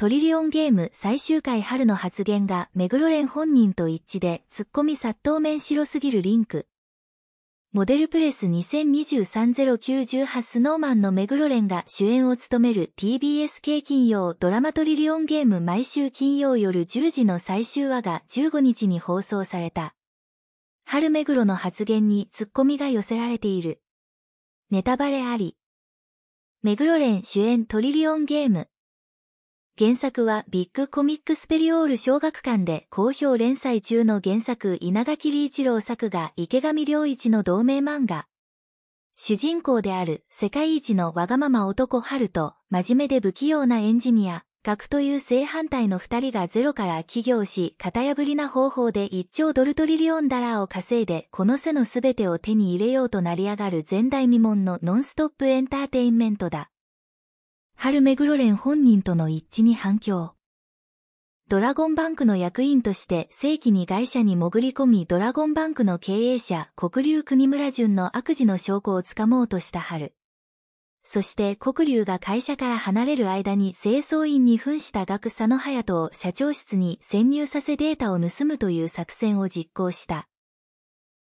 トリリオンゲーム最終回春の発言が目黒ン本人と一致でツッコミ殺到面白すぎるリンク。モデルプレス2023-098スノーマンの目黒ンが主演を務める TBS 系金曜ドラマトリリオンゲーム毎週金曜夜10時の最終話が15日に放送された。春目黒の発言にツッコミが寄せられている。ネタバレあり。目黒ン主演トリリオンゲーム原作はビッグコミックスペリオール小学館で好評連載中の原作稲垣理一郎作が池上良一の同名漫画。主人公である世界一のわがまま男春と真面目で不器用なエンジニア、学という正反対の二人がゼロから起業し、型破りな方法で一兆ドルトリリオンダラーを稼いで、この世の全てを手に入れようと成り上がる前代未聞のノンストップエンターテインメントだ。春目黒蓮本人との一致に反響。ドラゴンバンクの役員として正規に外社に潜り込みドラゴンバンクの経営者黒龍国村淳の悪事の証拠をつかもうとした春。そして黒龍が会社から離れる間に清掃員に扮した学佐野隼人を社長室に潜入させデータを盗むという作戦を実行した。